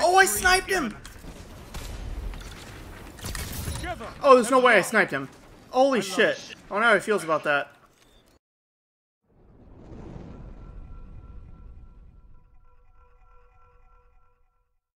Oh, I sniped him! Oh, there's no way I sniped him. Holy shit. I don't know how he feels about that.